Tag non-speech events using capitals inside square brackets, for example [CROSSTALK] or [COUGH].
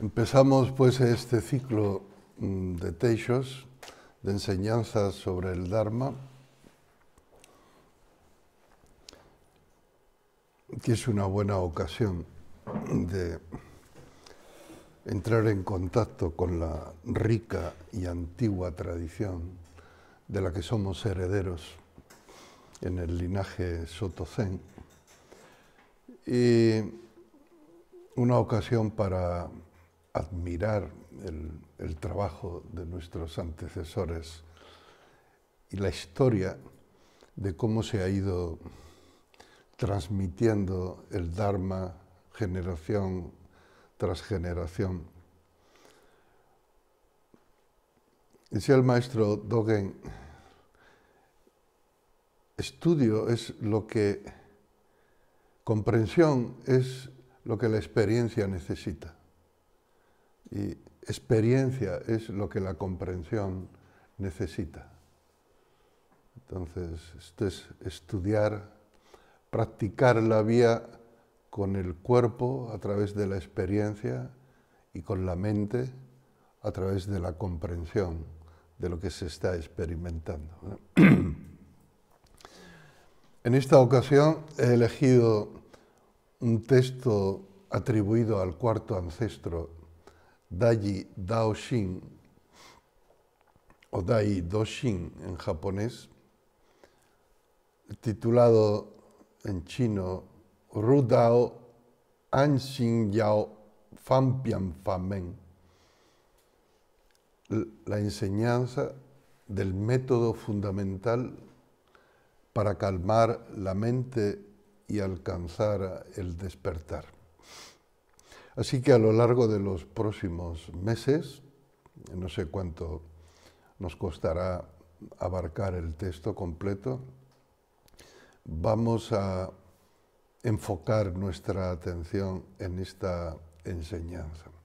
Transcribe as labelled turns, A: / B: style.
A: Empezamos pues este ciclo mm, de Teixos, de enseñanzas sobre el Dharma, que es una buena ocasión de entrar en contacto con la rica y antigua tradición de la que somos herederos en el linaje Soto Zen. Y una ocasión para admirar el, trabajo de nuestros antecesores y la historia de cómo se ha ido transmitiendo el Dharma generación tras generación. Decía el maestro Dogen, estudio es lo que, comprensión es lo que la experiencia necesita. Y experiencia es lo que la comprensión necesita. Entonces, esto es estudiar, practicar la vía con el cuerpo a través de la experiencia y con la mente a través de la comprensión de lo que se está experimentando. [CLEARS THROAT] en esta ocasión he elegido un texto atribuido al cuarto ancestro, Dao Daoshin, o Dai Doshin en japonés, titulado en chino Ru Rudao Anshin Yao Fan Famen, la enseñanza del método fundamental para calmar la mente y alcanzar el despertar. Así que a lo largo de los próximos meses, no sé cuánto nos costará abarcar el texto completo, vamos a enfocar nuestra atención en esta enseñanza.